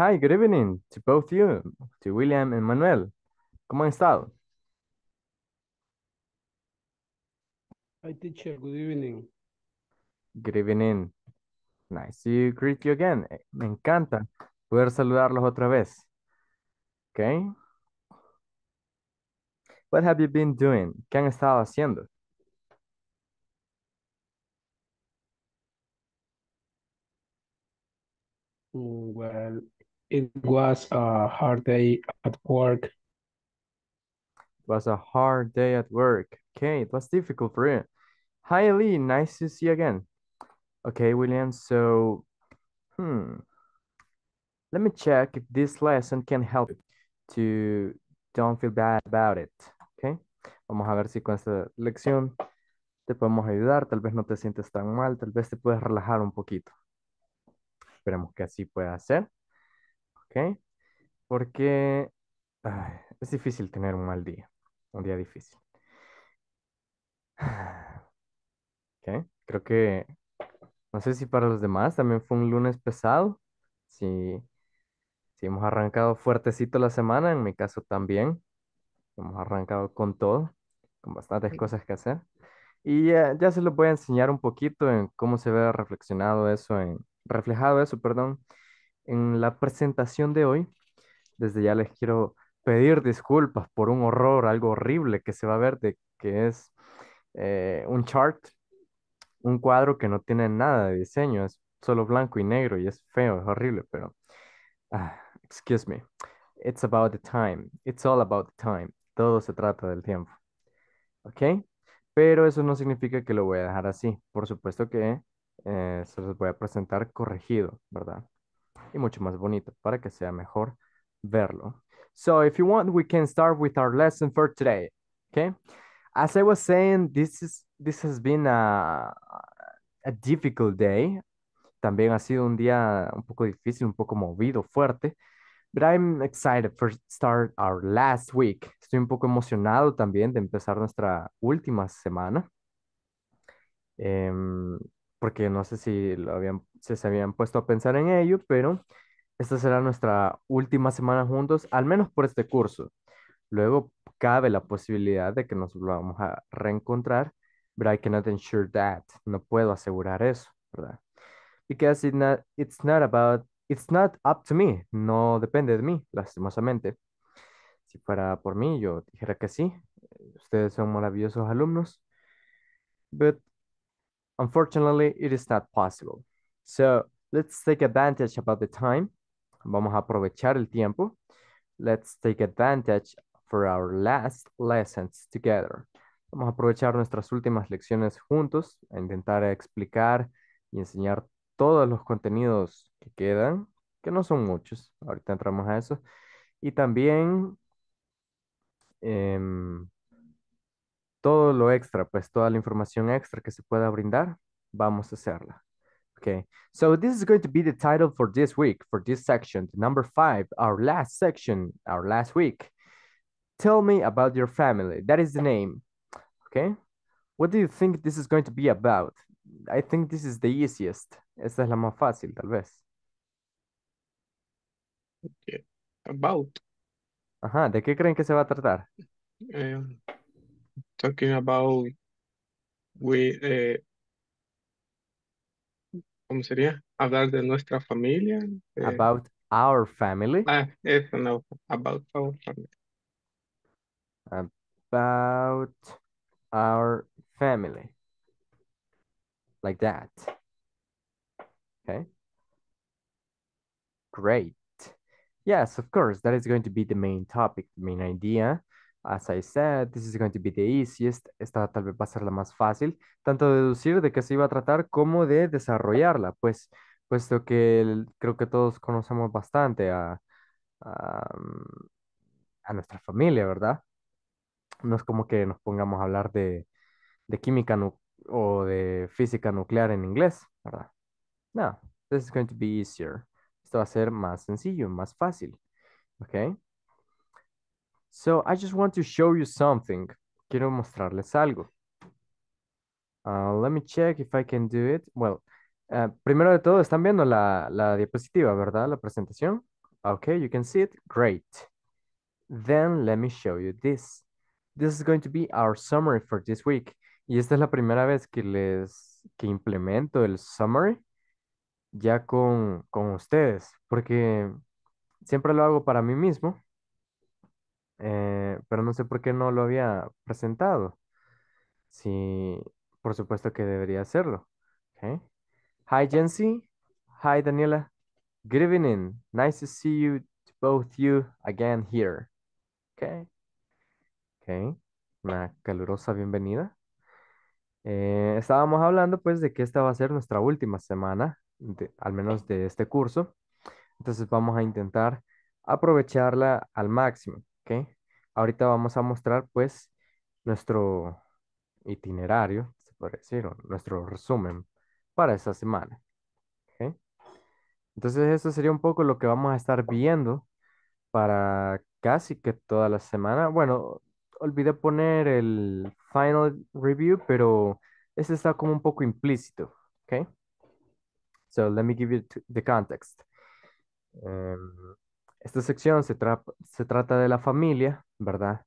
Hi, good evening to both of you, to William and Manuel. ¿Cómo han estado? Hi, teacher. Good evening. Good evening. Nice to greet you again. Eh, me encanta poder saludarlos otra vez. Okay. What have you been doing? ¿Qué han estado haciendo? Mm, well, It was a hard day at work. It was a hard day at work. Okay, it was difficult for you. Hi, Lee. Nice to see you again. Okay, William. So, hmm. Let me check if this lesson can help to don't feel bad about it. Okay. Vamos a ver si con esta lección te podemos ayudar. Tal vez no te sientes tan mal. Tal vez te puedes relajar un poquito. Esperemos que así pueda ser. ¿ok? Porque es difícil tener un mal día, un día difícil. ¿Ok? Ah, Creo que, no sé si para los demás también fue un lunes pesado, si, sí hemos arrancado fuertecito la semana, en mi caso también, hemos arrancado con todo, con bastantes cosas que hacer. Y ya, ya, se los voy a enseñar un poquito en cómo se ve reflexionado eso, en, reflejado eso, perdón, en la presentación de hoy. Desde ya les quiero pedir disculpas por un horror, algo horrible que se va a ver, de, que es eh, un chart, un cuadro que no tiene nada de diseño, es solo blanco y negro y es feo, es horrible, pero... Ah, excuse me. It's about the time. It's all about the time. Todo se trata del tiempo. ¿Ok? Pero eso no significa que lo voy a dejar así. Por supuesto que eh, se los voy a presentar corregido, ¿verdad? y mucho más bonito para que sea mejor verlo. So if you want, we can start with our lesson for today. Okay. As I was saying, this is this has been a, a difficult day. También ha sido un día un poco difícil, un poco movido, fuerte. But I'm excited for start our last week. Estoy un poco emocionado también de empezar nuestra última semana. Em, porque no sé si lo habían se, habían puesto a pensar en ello, pero esta será nuestra última semana juntos, al menos por este curso. Luego cabe la posibilidad de que nos volvamos a reencontrar, but ensure that. No puedo asegurar eso, ¿verdad? Because it not, it's not about, it's not up to me. No depende de mí, lastimosamente. Si fuera por mí, yo dijera que sí. Ustedes son maravillosos alumnos. But unfortunately, it is not possible. So let's take advantage about the time. Vamos a aprovechar el tiempo. Let's take advantage for our last lessons together. Vamos a aprovechar nuestras últimas lecciones juntos, a intentar explicar y enseñar todos los contenidos que quedan, que no son muchos, ahorita entramos a eso, y también em, todo lo extra, pues toda la información extra que se pueda brindar, vamos a hacerla. Okay, so this is going to be the title for this week, for this section, number five, our last section, our last week. Tell me about your family. That is the name. Okay, what do you think this is going to be about? I think this is the easiest. Esta es la más fácil, tal vez. Okay. About. Ajá, ¿de qué creen que se va a tratar? Um, talking about we, uh, ¿cómo sería? Hablar de nuestra familia. eh, About our family. ah, eso no, about our family. About our family. Like that. Okay. Great. Yes, of course, that is going to be the main topic, the main idea. As I said, this is going to be the easiest. Esta tal vez va a ser la más fácil, tanto deducir de qué se iba a tratar como de desarrollarla, pues, puesto que creo que todos conocemos bastante mm, a, nuestra familia, ¿verdad? No es como que nos pongamos a hablar de, de química o de física nuclear en inglés, ¿verdad? No, this is going to be easier. Esto va a ser más sencillo, más fácil. ¿Ok? So I just want to show you something. Quiero mostrarles algo. Uh, let me check if I can do it. Well, eh, primero de todo, están viendo la, la diapositiva, ¿verdad? La presentación. Okay, you can see it. Great. Then let me show you this. This is going to be our summary for this week. Y esta es la primera vez que les que implemento el summary ya con, con ustedes, porque siempre lo hago para mí mismo, eh, pero no sé por qué no lo había presentado. Sí, por supuesto que debería hacerlo. Okay. Hi, Jency. Hi, Daniela. Good evening. Nice to see you, both you again here. Okay. Okay. Una calurosa bienvenida. Eh, estábamos hablando pues de que esta va a ser nuestra última semana, al menos de este curso. Entonces vamos a intentar aprovecharla al máximo. ¿ok? Ahorita vamos a mostrar pues nuestro itinerario, se puede decir, nuestro resumen para esta semana. Entonces eso sería un poco lo que vamos a estar viendo para casi que toda la semana. Bueno, olvidé poner el final review, pero ese está como un poco implícito, ¿ok? So let me give you the context. Em, esta sección se, trata de la familia, ¿verdad?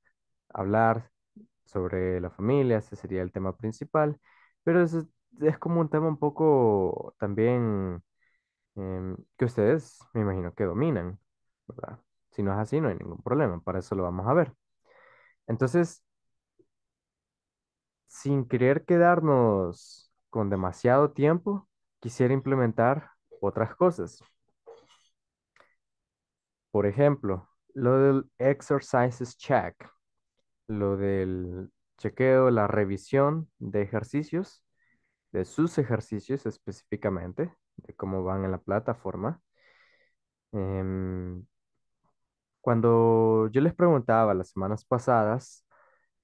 Hablar sobre la familia, ese sería el tema principal, pero es, es como un tema un poco también em, que ustedes, me imagino, que dominan, ¿verdad? Si no es así, no hay ningún problema, para eso lo vamos a ver. Entonces, sin querer quedarnos con demasiado tiempo, quisiera implementar otras cosas. Por ejemplo, lo del exercises check, lo del chequeo, la revisión de ejercicios, de sus ejercicios específicamente, de cómo van en la plataforma. Em, cuando yo les preguntaba las semanas pasadas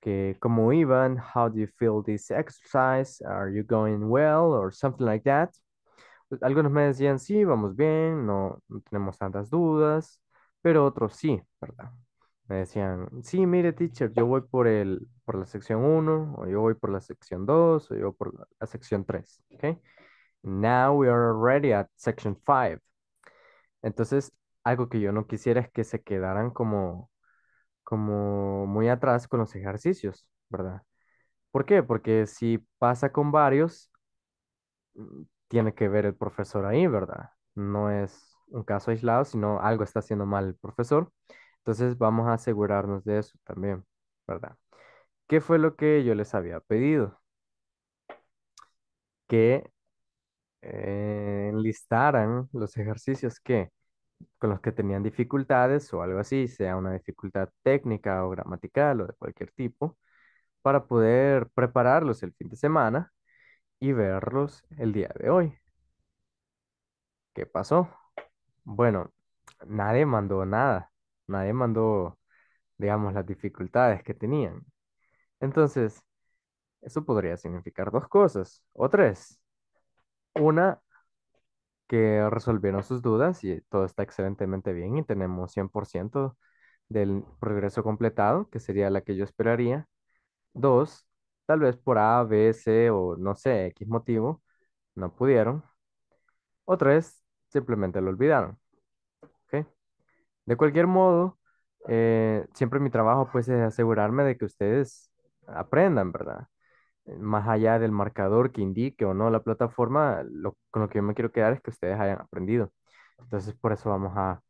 que cómo iban, how do you feel this exercise, are you going well or something like that. Pues, algunos me decían, sí, vamos bien, no, no tenemos tantas dudas pero otros sí, ¿verdad? Me decían, sí, mire, teacher, yo voy por, el, por la sección 1, o yo voy por la sección 2, o yo por la, sección 3, ¿ok? Now we are already at section 5. Entonces, algo que yo no quisiera es que se quedaran como, como muy atrás con los ejercicios, ¿verdad? ¿Por qué? Porque si pasa con varios, mm, tiene que ver el profesor ahí, ¿verdad? No es un caso aislado, sino algo está haciendo mal el profesor. Entonces vamos a asegurarnos de eso también, ¿verdad? ¿Qué fue lo que yo les había pedido? Que eh, enlistaran los ejercicios que con los que tenían dificultades o algo así, sea una dificultad técnica o gramatical o de cualquier tipo, para poder prepararlos el fin de semana y verlos el día de hoy. ¿Qué pasó? Bueno, nadie mandó nada, nadie mandó, digamos, las dificultades que tenían. Entonces, eso podría significar dos cosas o tres. Una, que resolvieron sus dudas y todo está excelentemente bien y tenemos 100% del progreso completado, que sería la que yo esperaría. Dos, tal vez por A, B, C o no sé, X motivo, no pudieron. O tres, simplemente lo olvidaron. ¿Okay? De cualquier modo, eh, siempre mi trabajo pues es asegurarme de que ustedes aprendan, ¿verdad? Más allá del marcador que indique o no la plataforma, con lo que yo me quiero quedar es que ustedes hayan aprendido. Entonces, por eso vamos a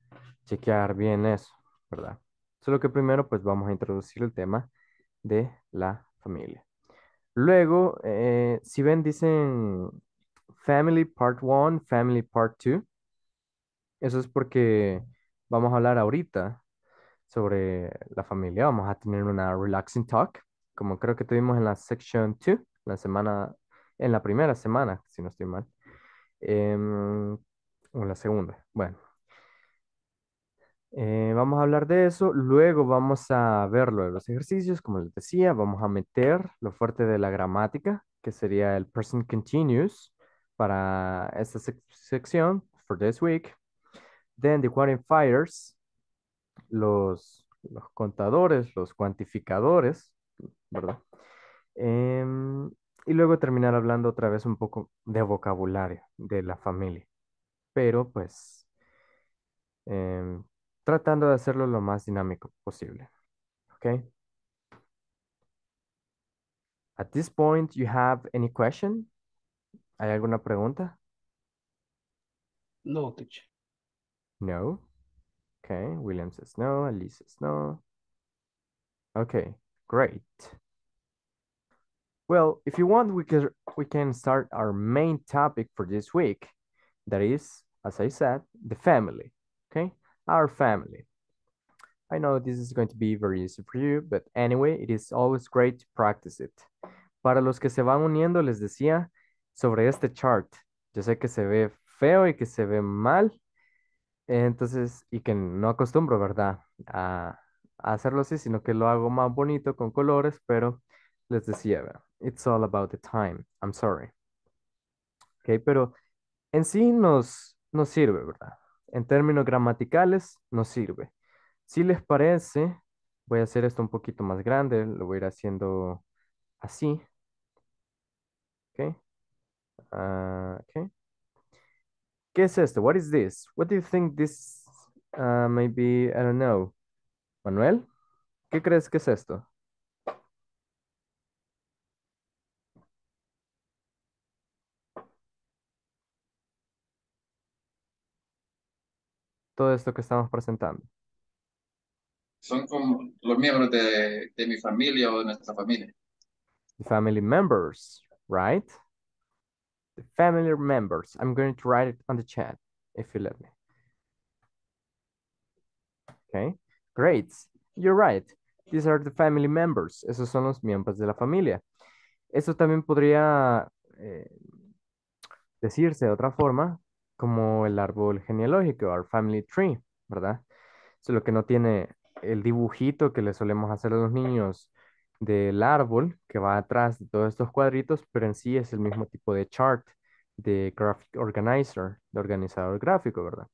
chequear bien eso, ¿verdad? Solo que primero pues vamos a introducir el tema de la familia. Luego, eh, si ven, dicen Family Part one, Family Part 2. Eso es porque vamos a hablar ahorita sobre la familia. Vamos a tener una relaxing talk, como creo que tuvimos en la section 2, la semana, en la primera semana, si no estoy mal. Em, o la segunda. Bueno. Eh, vamos a hablar de eso, luego vamos a ver lo de los ejercicios, como les decía, vamos a meter lo fuerte de la gramática, que sería el present continuous, para esta sección, for this week. Then the quantifiers, los, contadores, los cuantificadores, ¿verdad? Em, y luego terminar hablando otra vez un poco de vocabulario de la familia. Pero pues em, tratando de hacerlo lo más dinámico posible. ¿Ok? At this point, you have any question? ¿Hay alguna pregunta? No, teacher. No. Okay, William says no, Alice says no. Okay, great. Well, if you want, we can, we can start our main topic for this week. That is, as I said, the family, okay? Our family. I know this is going to be very easy for you, but anyway, it is always great to practice it. Para los que se van uniendo, les decía, sobre este chart. Yo sé que se ve feo y que se ve mal, entonces, y que no acostumbro, ¿verdad? A, hacerlo así, sino que lo hago más bonito con colores, pero les decía, It's all about the time, I'm sorry. Ok, pero en sí nos, nos sirve, ¿verdad? En términos gramaticales, nos sirve. Si les parece, voy a hacer esto un poquito más grande, lo voy a ir haciendo así. ¿Ok? Ah, okay. ¿Qué es esto? What is this? What do you think this uh, maybe, I don't know. Manuel, ¿qué crees que es esto? Todo esto que estamos presentando. Son como los miembros de, de mi familia o de nuestra familia. Family members, right? the family members. I'm going to write it on the chat if you let me. Okay, great. You're right. These are the family members. Esos son los miembros de la familia. Eso también podría eh, decirse de otra forma, como el árbol genealógico, our family tree, ¿verdad? Solo que no tiene el dibujito que le solemos hacer a los niños del árbol que va atrás de todos estos cuadritos, pero en sí es el mismo tipo de chart de graphic organizer, de organizador gráfico, ¿verdad?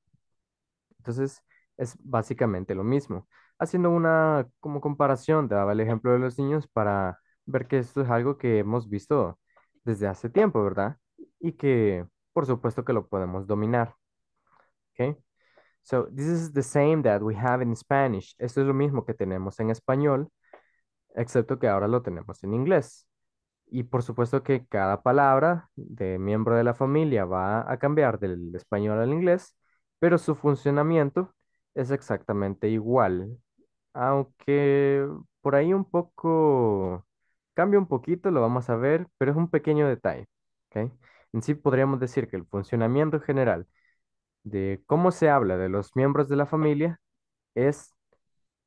Entonces es básicamente lo mismo. Haciendo una como comparación, daba el ejemplo de los niños para ver que esto es algo que hemos visto desde hace tiempo, ¿verdad? Y que por supuesto que lo podemos dominar. Okay? So this is the same that we have in Spanish. Esto es lo mismo que tenemos en español excepto que ahora lo tenemos en inglés. Y por supuesto que cada palabra de miembro de la familia va a cambiar del español al inglés, pero su funcionamiento es exactamente igual. Aunque por ahí un poco cambia un poquito, lo vamos a ver, pero es un pequeño detalle. ¿okay? En sí podríamos decir que el funcionamiento general de cómo se habla de los miembros de la familia es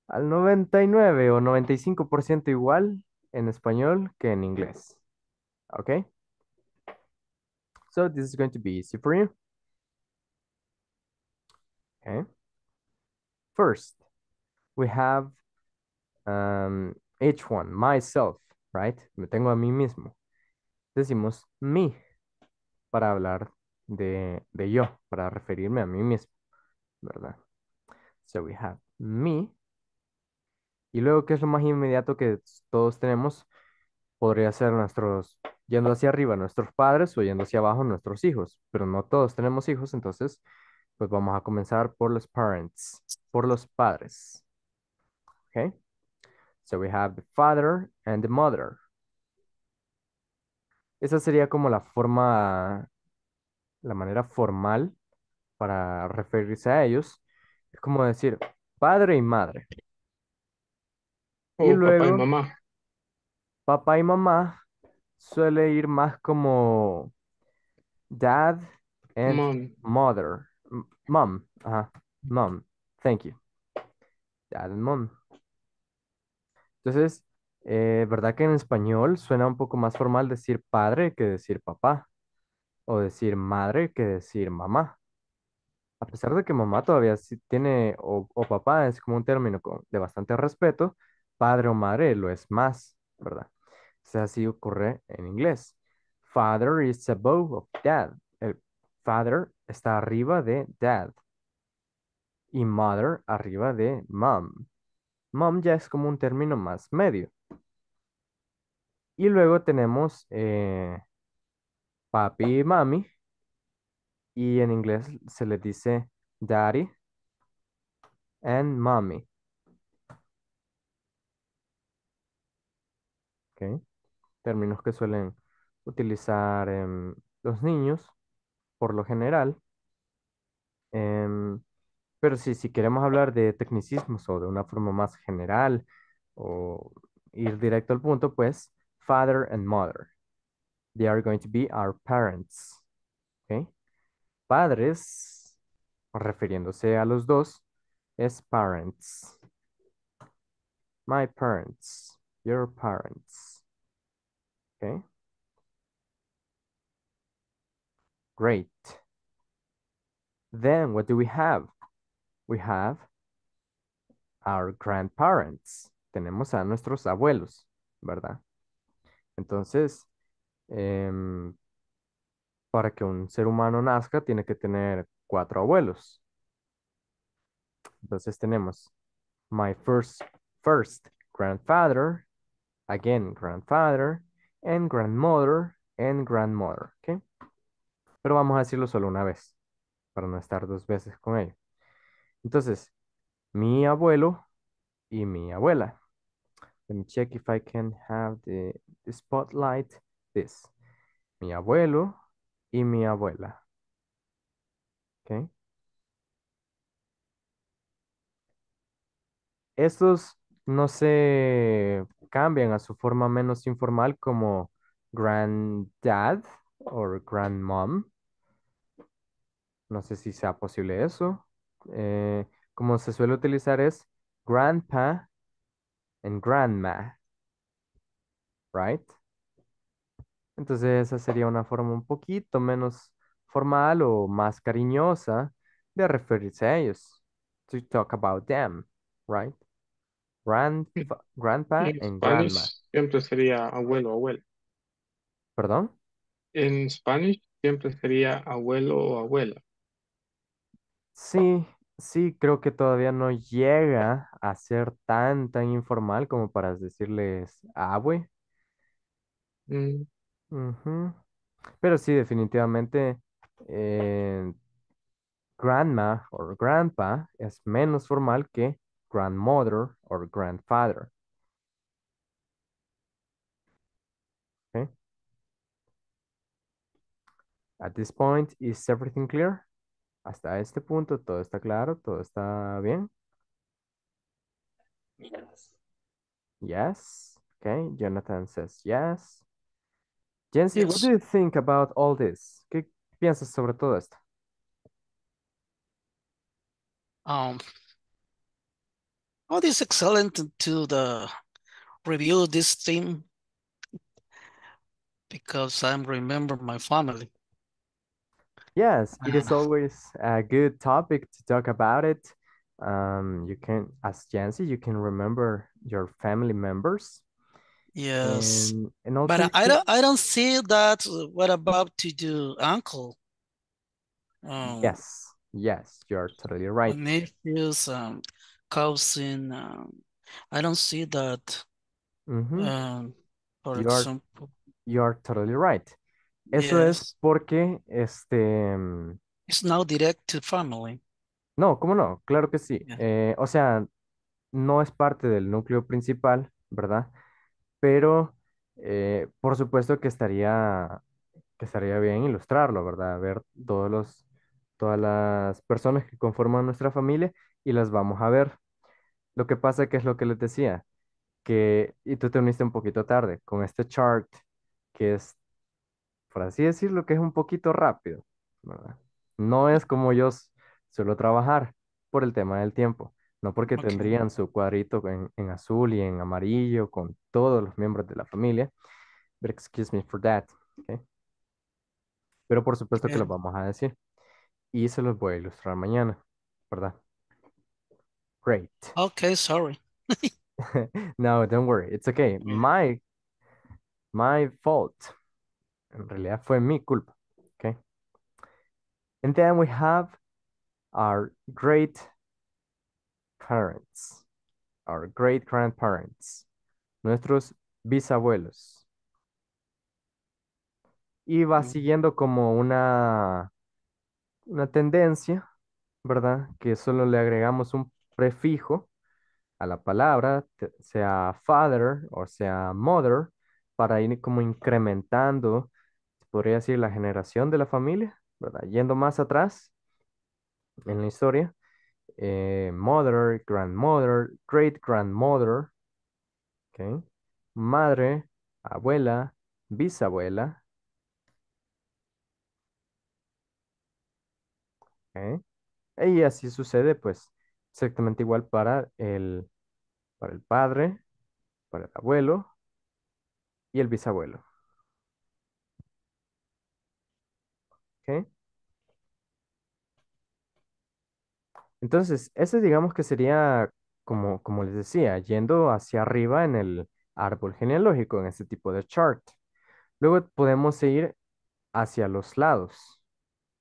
al 99 o 95% igual en español que en inglés. ¿Ok? So this is going to be easy for you. Okay. First, we have um, each one, myself, right? Me tengo a mí mismo. Decimos me para hablar de, de yo, para referirme a mí mismo, ¿verdad? So we have me y luego, ¿qué es lo más inmediato que todos tenemos? Podría ser nuestros, yendo hacia arriba, nuestros padres o yendo hacia abajo, nuestros hijos. Pero no todos tenemos hijos, entonces, pues vamos a comenzar por los parents, por los padres. ¿Ok? So we have the father and the mother. Esa sería como la forma, la manera formal para referirse a ellos. Es como decir padre y madre y luego papá y mamá. papá y mamá suele ir más como dad and mother. Mom, ajá, mom, thank you. Dad and mom. Entonces, eh, ¿verdad que en español suena un poco más formal decir padre que decir papá? O decir madre que decir mamá. A pesar de que mamá todavía sí tiene, o, papá es como un término de bastante respeto, Padre o madre eh, lo es más, ¿verdad? sea, así ocurre en inglés. Father is above of dad. El father está arriba de dad. Y mother arriba de mom. Mom ya es como un término más medio. Y luego tenemos eh, papi y mami. Y en inglés se le dice daddy and mommy. Términos que suelen utilizar em, los niños, por lo general. Em, pero si, si queremos hablar de tecnicismos o de una forma más general o ir directo al punto, pues father and mother. They are going to be our parents. ¿okay? Padres, refiriéndose a los dos, es parents. My parents, your parents. Okay. Great. Then what do we have? We have our grandparents. Tenemos a nuestros abuelos, ¿verdad? Entonces, em, para que un ser humano nazca, tiene que tener cuatro abuelos. Entonces tenemos my first, first grandfather, again grandfather, and grandmother and grandmother, ¿ok? Pero vamos a decirlo solo una vez, para no estar dos veces con ello. Entonces, mi abuelo y mi abuela. Let me check if I can have the, spotlight this. Mi abuelo y mi abuela. ¿Ok? Estos no sé cambian a su forma menos informal como granddad o grandmom. No sé si sea posible eso. Eh, como se suele utilizar es grandpa and grandma. Right? Entonces esa sería una forma un poquito menos formal o más cariñosa de referirse a ellos. To talk about them, right? Grand, grandpa en and Siempre sería abuelo, o abuela. ¿Perdón? En Spanish siempre sería abuelo o abuela. Sí, sí, creo que todavía no llega a ser tan, tan informal como para decirles abue. Mm. Pero sí, definitivamente eh, grandma o grandpa es menos formal que grandmother or grandfather. Okay. At this point, is everything clear? Hasta este punto, todo está claro, todo está bien. Yes. Yes. Okay. Jonathan says yes. Jensi, what do you think about all this? ¿Qué piensas sobre todo esto? Um, Oh, this is excellent to the review this theme because I remember my family. Yes, it is always a good topic to talk about it. Um, you can, as Jancy, you can remember your family members. Yes, and, and also but I don't, I don't see that. What about to do uncle? Um, yes, yes, you're totally right. Nephews, um, causing. Um, I don't see that. Um, you Are, totally right. Eso es porque este. It's now direct to family. No, ¿cómo no? Claro que sí. Eh, o sea, no es parte del núcleo principal, ¿verdad? Pero eh, por supuesto que estaría, que estaría bien ilustrarlo, ¿verdad? Ver todos los, todas las personas que conforman nuestra familia y las vamos a ver. Lo que pasa es que es lo que les decía, que, y tú te uniste un poquito tarde con este chart, que es, por así decirlo, que es un poquito rápido, ¿verdad? No es como yo suelo trabajar por el tema del tiempo, no porque tendrían su cuadrito en, azul y en amarillo con todos los miembros de la familia, but excuse me for that, okay? Pero por supuesto que eh. lo vamos a decir y se los voy a ilustrar mañana, ¿verdad? great. Okay, sorry. no, don't worry, it's okay. Mm. My, my fault. En realidad fue mi culpa, okay? And then we have our great parents, our great grandparents, nuestros bisabuelos. Y va mm. siguiendo como una, una tendencia, ¿verdad? Que solo le agregamos un prefijo a la palabra, sea father o sea mother, para ir como incrementando, podría decir, la generación de la familia, ¿verdad? Yendo más atrás en la historia, eh, mother, grandmother, great grandmother, okay, madre, abuela, bisabuela, okay, y así sucede, pues, exactamente igual para el, para el padre, para el abuelo y el bisabuelo. ¿Okay? Entonces, ese digamos que sería, como, como les decía, yendo hacia arriba en el árbol genealógico, en este tipo de chart. Luego podemos ir hacia los lados.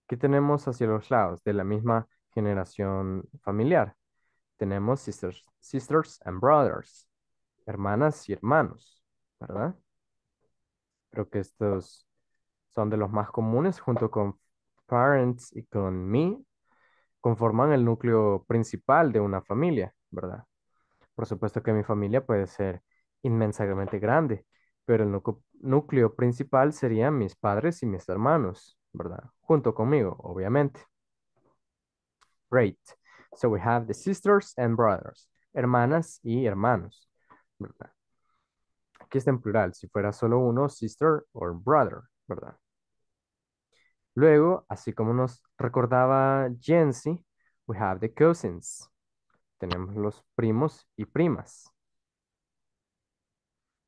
¿Qué tenemos hacia los lados de la misma generación familiar? tenemos sisters, sisters and brothers, hermanas y hermanos, ¿verdad? Creo que estos son de los más comunes junto con parents y con me, conforman el núcleo principal de una familia, ¿verdad? Por supuesto que mi familia puede ser inmensamente grande, pero el núcleo principal serían mis padres y mis hermanos, ¿verdad? Junto conmigo, obviamente. Great. So we have the sisters and brothers, hermanas y hermanos. ¿verdad? Aquí está en plural, si fuera solo uno, sister or brother, ¿verdad? Luego, así como nos recordaba Jensi, we have the cousins. Tenemos los primos y primas.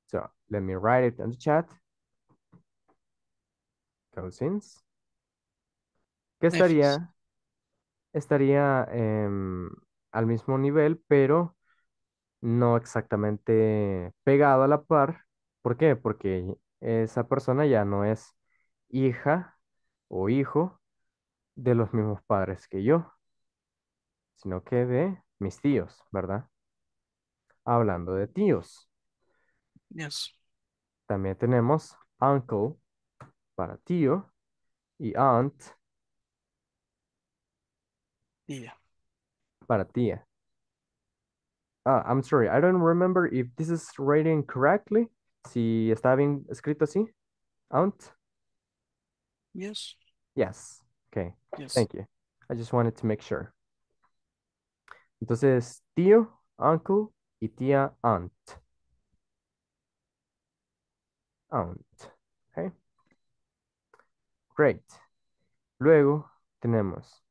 So, let me write it in the chat. Cousins. ¿Qué estaría? estaría em, al mismo nivel, pero no exactamente pegado a la par. ¿Por qué? Porque esa persona ya no es hija o hijo de los mismos padres que yo, sino que de mis tíos, ¿verdad? Hablando de tíos. Yes. También tenemos uncle para tío y aunt Tía. Para tía. Eh. Ah, I'm sorry, I don't remember if this is written correctly. Si está bien escrito así. Aunt? Yes. Yes. Okay. Thank you. I just wanted to make sure. Entonces, tío, uncle y tía, aunt. Aunt. Okay. Great. Luego tenemos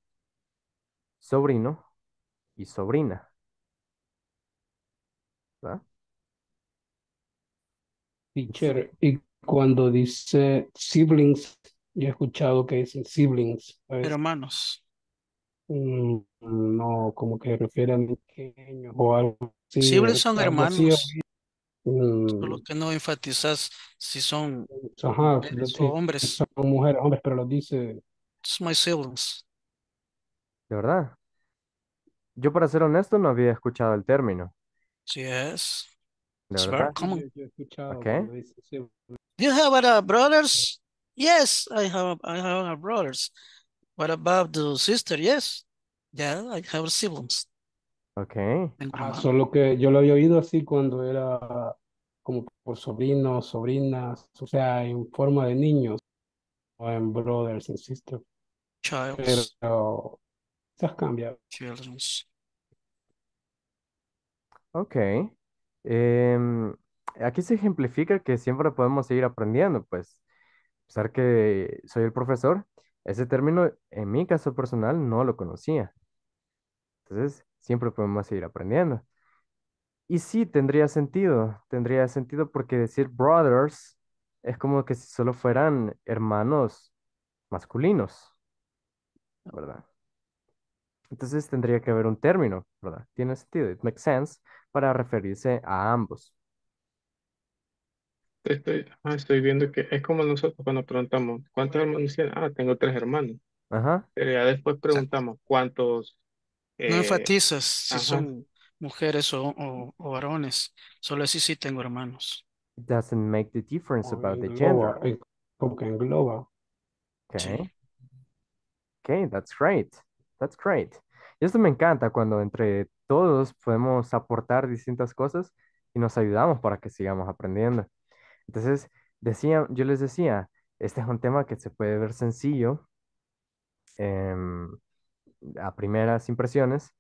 sobrino y sobrina. ¿Va? y cuando dice siblings, yo he escuchado que dicen siblings. Hermanos. Mm, no, como que refieren a o algo Siblings son hermanos. lo mm. que no enfatizas si eh, son hombres. Son mujeres, hombres, pero lo dice. It's my siblings. De verdad. Yo, para ser honesto, no había escuchado el término. Sí es. De verdad. he escuchado sí, Do you have qué brothers? Yes, I have I have tengo brothers. What about the sister? Yes. I have siblings Ok. solo que yo lo había oído así cuando era como por sobrinos, sobrinas, o sea, en forma de niños, o en brothers and sisters, has Ok. Em, aquí se ejemplifica que siempre podemos seguir aprendiendo, pues, a pesar que soy el profesor, ese término en mi caso personal no lo conocía. Entonces, siempre podemos seguir aprendiendo. Y sí, tendría sentido, tendría sentido porque decir brothers es como que si solo fueran hermanos masculinos, ¿verdad? Entonces tendría que haber un término, ¿verdad? Tiene sentido, it makes sense, para referirse a ambos. Estoy, ah, estoy viendo que es como nosotros cuando preguntamos, ¿cuántos hermanos tienen? Ah, tengo tres hermanos. Ajá. Pero ya después preguntamos, ¿cuántos? no eh, enfatizas si son mujeres o, o, varones. Solo así sí tengo hermanos. It doesn't make the difference about the gender. Eh, okay. Okay, that's great. That's great. Y esto me encanta cuando entre todos podemos aportar distintas cosas y nos ayudamos para que sigamos aprendiendo. Entonces, decía, yo les decía, este es un tema que se puede ver sencillo em, a primeras impresiones,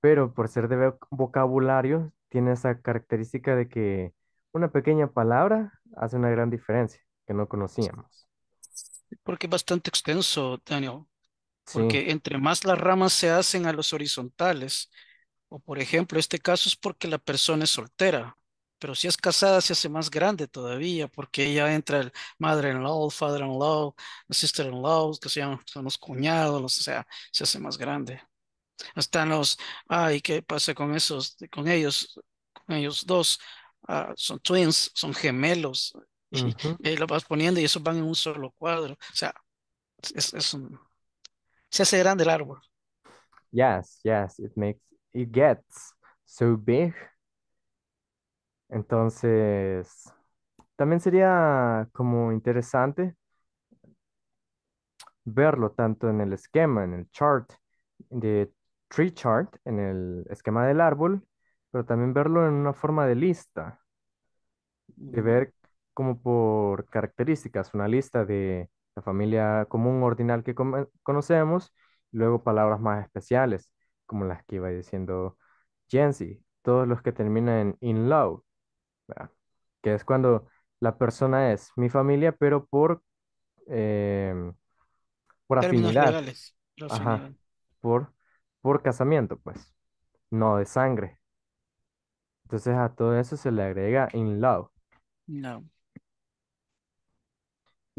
pero por ser de vocabulario, tiene esa característica de que una pequeña palabra hace una gran diferencia que no conocíamos. Porque es bastante extenso, Daniel. Porque entre más las ramas se hacen a los horizontales, o por ejemplo, este caso es porque la persona es soltera, pero si es casada se hace más grande todavía, porque ya entra el madre in law father-in-law, sister-in-law, que se son los cuñados, o sea, se hace más grande. Están los, ay, ¿qué pasa con esos, con ellos, con ellos dos? Ah, son twins, son gemelos, y, lo vas poniendo y esos van en un solo cuadro, o sea, es, es un se hace grande el árbol. Yes, yes, it makes, it gets so big. Entonces, también sería como interesante verlo tanto en el esquema, en el chart de tree chart, en el esquema del árbol, pero también verlo en una forma de lista, de mm. ver como por características, una lista de la familia común ordinal que conocemos, luego palabras más especiales, como las que iba diciendo Jensi, todos los que terminan en in love, que es cuando la persona es mi familia, pero por, em, por afinidad. por, por casamiento, pues, no de sangre. Entonces a todo eso se le agrega in love. No.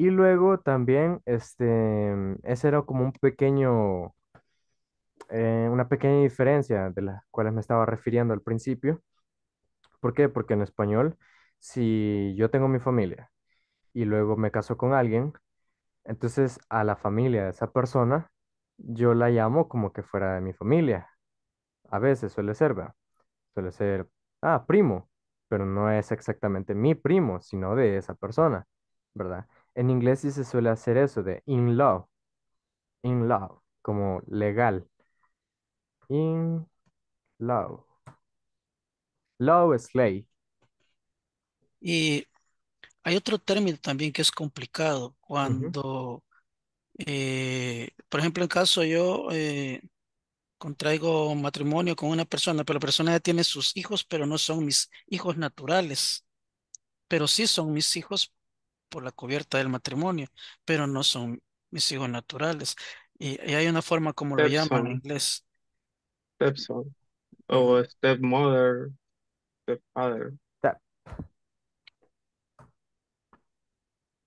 Y luego también, este, ese era como un pequeño, eh, una pequeña diferencia de las cuales me estaba refiriendo al principio. ¿Por qué? Porque en español, si yo tengo mi familia y luego me caso con alguien, entonces a la familia de esa persona yo la llamo como que fuera de mi familia. A veces suele ser, ¿verdad? Suele ser, ah, primo, pero no es exactamente mi primo, sino de esa persona, ¿verdad? En inglés sí se suele hacer eso de in love, in love, como legal. In love. Love is ley. Y hay otro término también que es complicado cuando, eh, por ejemplo, en caso yo eh, contraigo matrimonio con una persona, pero la persona ya tiene sus hijos, pero no son mis hijos naturales, pero sí son mis hijos por la cubierta del matrimonio, pero no son mis hijos naturales. Y, hay una forma como lo llaman en inglés. Stepson. O stepmother, stepfather.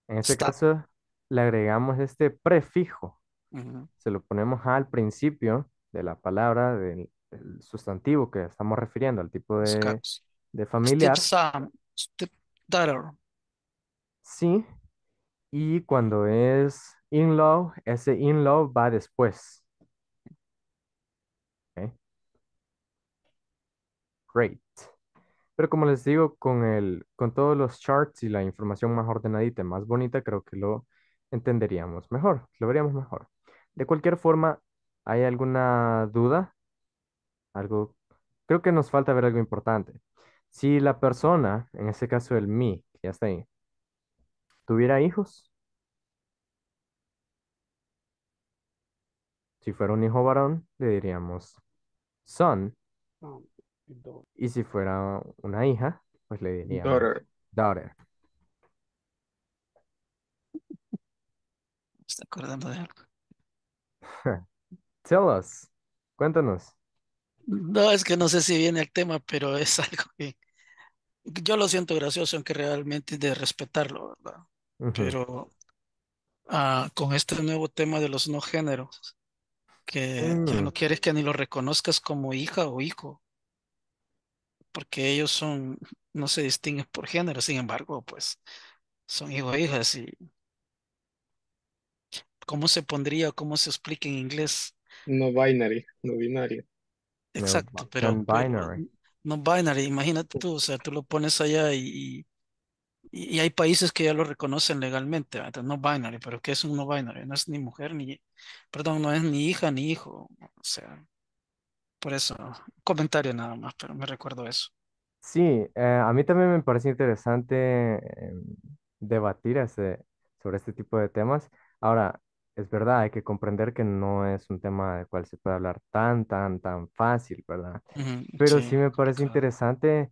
En este caso, le agregamos este prefijo. Se lo ponemos al principio de la palabra, del, sustantivo que estamos refiriendo, al tipo de, familia. de familiar. stepdaughter sí. Y cuando es in love, ese in love va después. Great. Pero como les digo, con, el, con todos los charts y la información más ordenadita, más bonita, creo que lo entenderíamos mejor, lo veríamos mejor. De cualquier forma, ¿hay alguna duda? Algo, creo que nos falta ver algo importante. Si la persona, en este caso el me, que ya está ahí, tuviera hijos, si fuera un hijo varón, le diríamos son. Y si fuera una hija, pues le diríamos daughter. está acordando de algo. Tell us. Cuéntanos. No, es que no sé si viene el tema, pero es algo que yo lo siento gracioso, aunque realmente de respetarlo, ¿verdad? Pero ah, con este nuevo tema de los no géneros, que no mm. quieres que ni lo reconozcas como hija o hijo, porque ellos son, no se distinguen por género, sin embargo, pues son hijo e hijas y ¿cómo se pondría cómo se explica en inglés? No binary, no binario. Exacto, pero no binary. No binary, imagínate tú, o sea, tú lo pones allá y, y, hay países que ya lo reconocen legalmente, no binary, pero ¿qué es un no binary? No es ni mujer, ni, perdón, no es ni hija, ni hijo, o sea, por eso, comentario nada más, pero me recuerdo eso. Sí, eh, a mí también me parece interesante em, debatir ese, sobre este tipo de temas. Ahora, es verdad, hay que comprender que no es un tema del cual se puede hablar tan, tan, tan fácil, ¿verdad? Pero sí, me parece interesante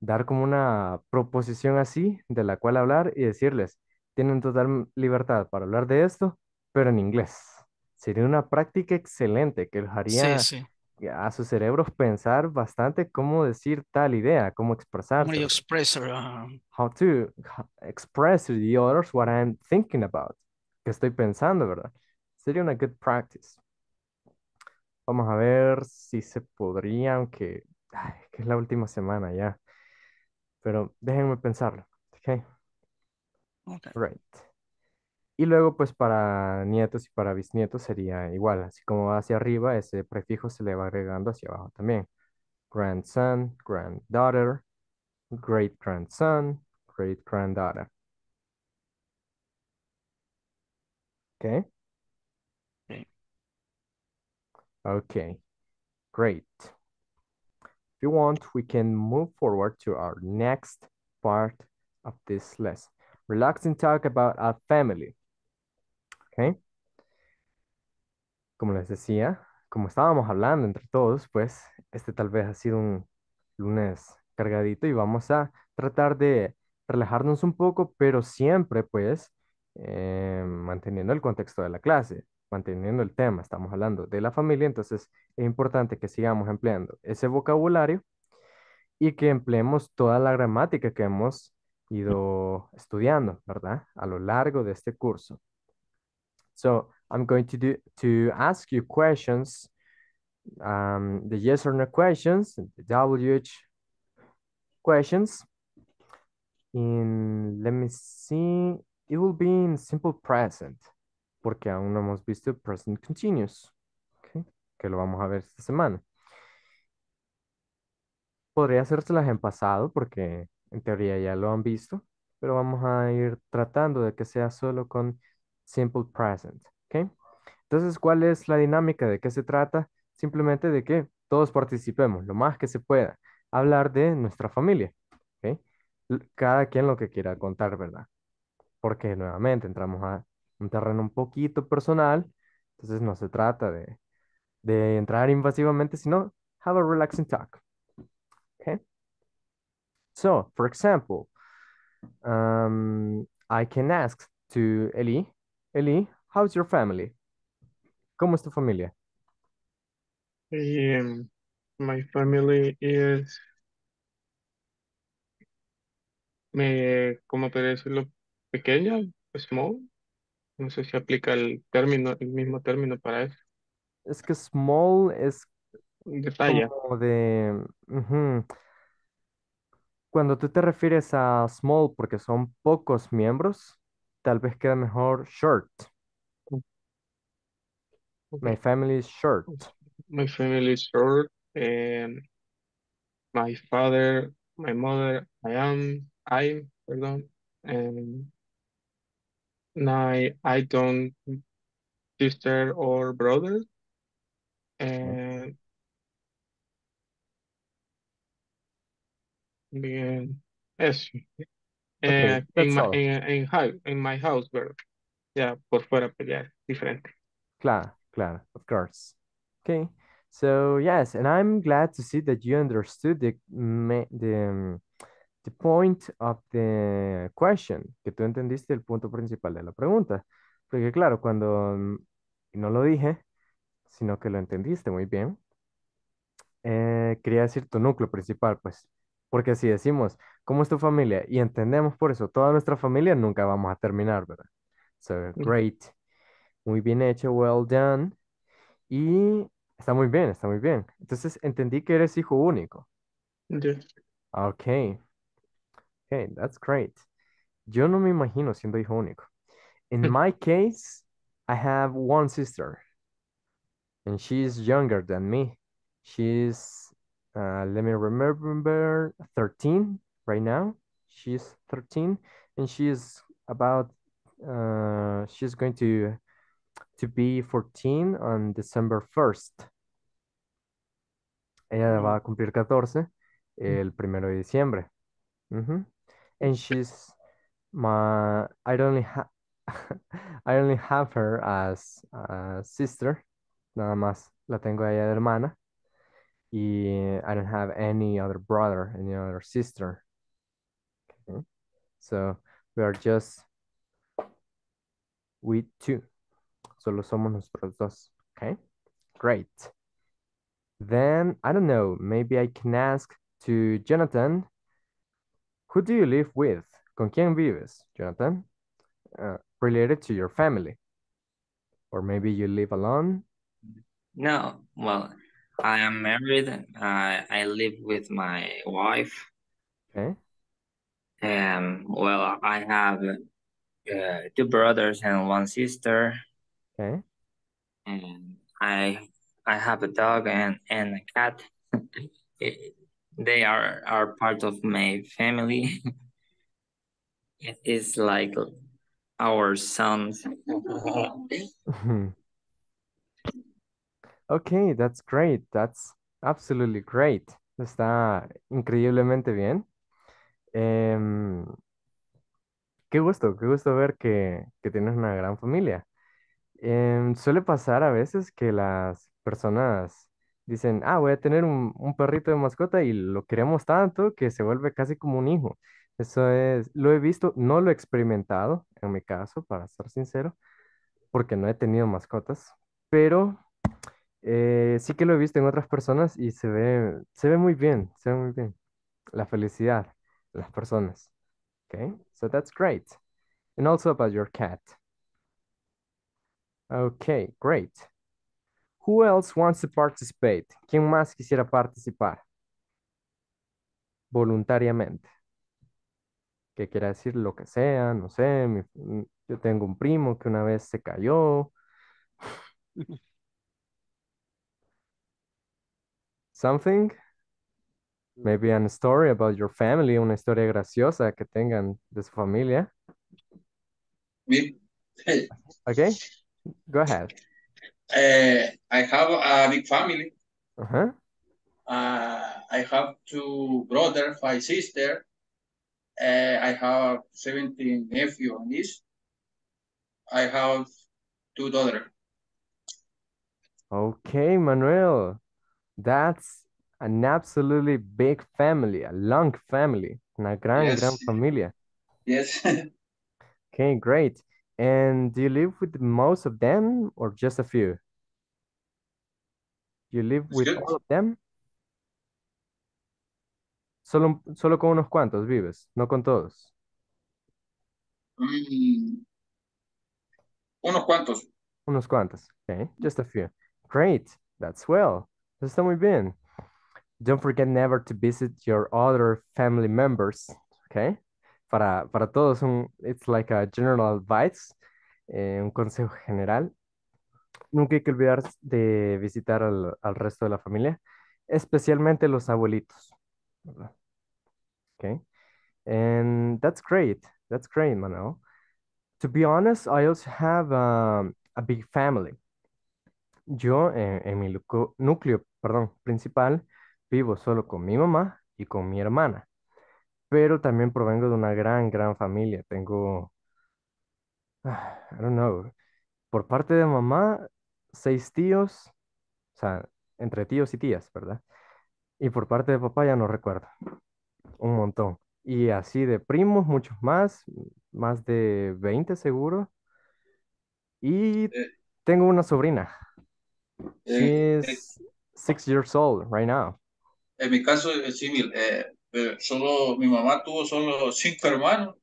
dar como una proposición así de la cual hablar y decirles, tienen total libertad para hablar de esto, pero en inglés. Sería una práctica excelente que les haría a sus cerebros pensar bastante cómo decir tal idea, cómo expresar. How to express the others what I'm thinking about, que estoy pensando, ¿verdad? Sería una good practice. Vamos a ver si se podría, aunque ay, que es la última semana ya pero déjenme pensarlo. ¿ok? Right. Y luego, pues para nietos y para bisnietos sería igual. Así como va hacia arriba, ese prefijo se le va agregando hacia abajo también. Grandson, granddaughter, great grandson, great granddaughter. Ok. Okay. Great. If you want, we can move forward to our next part of this lesson. Relax and talk about our family. Okay. Como les decía, como estábamos hablando entre todos, pues este tal vez ha sido un lunes cargadito y vamos a tratar de relajarnos un poco, pero siempre pues eh, manteniendo el contexto de la clase manteniendo el tema, estamos hablando de la familia, entonces es importante que sigamos empleando ese vocabulario y que empleemos toda la gramática que hemos ido estudiando, ¿verdad? A lo largo de este curso. So, I'm going to, do, to ask you questions, um, the yes or no questions, the WH questions. In, let me see, it will be in simple present porque aún no hemos visto present continuous, que lo vamos a ver esta semana. Podría hacérselas en pasado porque en teoría ya lo han visto, pero vamos a ir tratando de que sea solo con simple present. ¿okay? Entonces, ¿cuál es la dinámica? ¿De qué se trata? Simplemente de que todos participemos lo más que se pueda. Hablar de nuestra familia. Cada quien lo que quiera contar, ¿verdad? Porque nuevamente entramos a un terreno un poquito personal. Entonces no se trata de, de entrar invasivamente, sino have a relaxing talk. Okay? So, for example, um, I can ask to Eli, Eli, how's your family? ¿Cómo es tu familia? Um, my family is... Me, eh, ¿Cómo parece Pequeña, small. No sé si aplica el término, el mismo término para eso. Es que small es Detalle. de... Cuando tú te refieres a small porque son pocos miembros, tal vez queda mejor short. My family is short. My family is short. my father, my mother, I am, I, perdón, my I don't sister or brother, and bien, eso. Okay, Eh, en, my house, but yeah, por fuera a ya different diferente. Claro, claro, of course. Okay. So yes, and I'm glad to see that you understood the me the um, the point of the question, que tú entendiste el punto principal de la pregunta. Porque claro, cuando mm, no lo dije, sino que lo entendiste muy bien, eh, quería decir tu núcleo principal, pues, porque si decimos, ¿cómo es tu familia? Y entendemos por eso, toda nuestra familia nunca vamos a terminar, ¿verdad? So, great. Muy bien hecho, well done. Y está muy bien, está muy bien. Entonces, entendí que eres hijo único. Ok. Okay, that's great. Yo no me imagino siendo hijo único. In my case, I have one sister, and she's younger than me. She's, uh, let me remember, 13 right now. She's 13, and she's about, uh, she's going to, to be 14 on December 1st. Ella mm. va a cumplir 14 mm. el primero de diciembre. Uh -huh and she's my I don't have I only have her as a sister, nada más la tengo a ella de hermana. Y I don't have any other brother, any other sister. Okay. So we are just we two. Solo somos nosotros dos. Okay, great. Then I don't know, maybe I can ask to Jonathan who do you live with? ¿Con quién vives, Jonathan? Uh, related to your family. Or maybe you live alone? No, well, I am married. Uh, I live with my wife. Okay. Um, well, I have uh, two brothers and one sister. Okay. And I I have a dog and, and a cat. They are, are part of my family. it is like our sons. okay, that's great. That's absolutely great. Está increíblemente bien. Em, qué gusto, qué gusto ver que, que tienes una gran familia. Em, suele pasar a veces que las personas dicen, ah, voy a tener un, perrito de mascota y lo queremos tanto que se vuelve casi como un hijo. Eso es, lo he visto, no lo he experimentado en mi caso, para ser sincero, porque no he tenido mascotas, pero eh, sí que lo he visto en otras personas y se ve, se ve muy bien, se ve muy bien. La felicidad las personas. Okay, so that's great. And also about your cat. Ok, great. Who else wants to participate? ¿Quién más quisiera participar? Voluntariamente. ¿Qué quiere decir lo que sea, no sé. Mm, yo tengo un primo que una vez se cayó. Something? Maybe a story about your family, una historia graciosa que tengan de su familia. Okay, go ahead. Uh, I have a big family. Uh-huh. Uh, I have two brothers, five sisters. Uh, I have 17 nephews and nieces. I have two daughters. Okay, Manuel. That's an absolutely big family, a long family, una gran, yes. gran familia. Yes. okay, great. And do you live with most of them or just a few? you live with all of them? Solo, solo con unos cuantos vives, no con todos. Mm, unos cuantos. Unos cuantos. Okay, just a few. Great. That's well. Eso está muy bien. Don't forget never to visit your other family members. Okay. para, para todos. Un, it's like a general advice, eh, un consejo general. Nunca hay que olvidar de visitar al, al resto de la familia, especialmente los abuelitos. Okay. And that's great. That's great, Manuel. To be honest, I also have um, a big family. Yo, eh, en, mi núcleo principal, vivo solo con mi mamá y con mi hermana pero también provengo de una gran, gran familia. Tengo, ah, I don't know, por parte de mamá, seis tíos, o sea, entre tíos y tías, ¿verdad? Y por parte de papá ya no recuerdo, un montón. Y así de primos, muchos más, más de 20 seguro. Y eh, tengo una sobrina. She six years old right now. En mi caso es similar. Eh, eh, solo mi mamá tuvo solo cinco hermanos.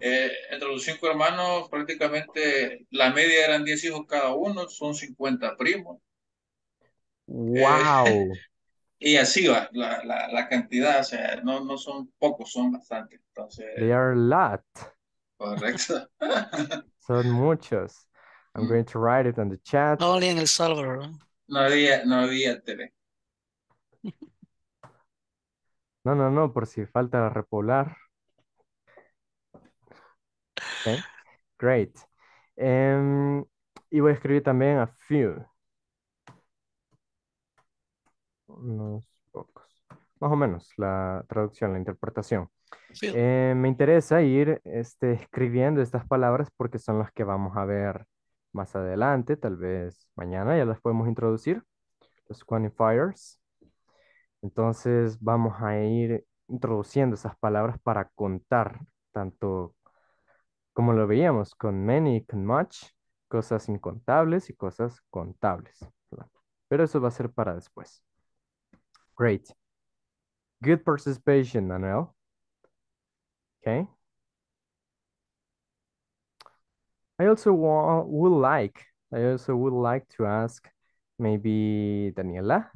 Eh, entre los cinco hermanos, prácticamente la media eran diez hijos cada uno, son 50 primos. ¡Wow! Eh, y así va la, la, la, cantidad, o sea, no, no son pocos, son bastantes. Entonces, They Correcto. son muchos. I'm mm. going to write it on the chat. El No había, no había tele. No, no, no, por si falta repoblar. Great. Em, y voy a escribir también a few. Unos pocos. Más o menos la traducción, la interpretación. Eh, me interesa ir este, escribiendo estas palabras porque son las que vamos a ver más adelante, tal vez mañana ya las podemos introducir, los quantifiers. Entonces vamos a ir introduciendo esas palabras para contar, tanto como lo veíamos, con many y con much, cosas incontables y cosas contables. Pero eso va a ser para después. Great. Good participation, Manuel. Okay. I also would like, I also would like to ask maybe Daniela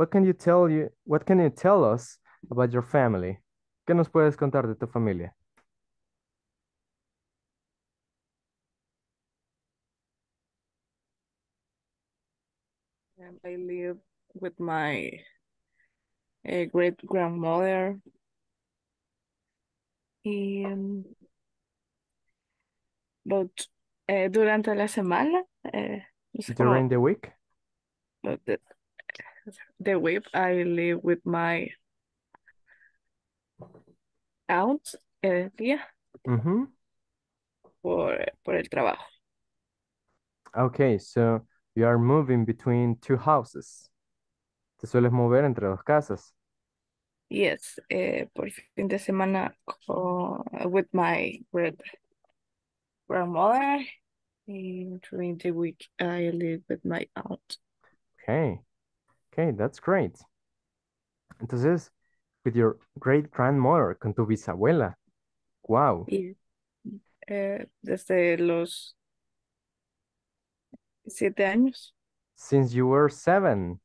What can you tell you what can you tell us about your family? ¿Qué nos puedes contar de tu familia? Um, I live with my uh, great grandmother and but uh, durante la semana uh, during the week but the, the whip. I live with my aunt el día mm -hmm. por, por el trabajo. Okay, so you are moving between two houses. Te sueles mover entre dos casas. Yes, eh, por fin de semana con, with my great grandmother. And during the week, I live with my aunt. Okay. Okay, that's great. Entonces, with your great grandmother, con tu bisabuela. Wow. Y, eh, desde los siete años. Since you were seven.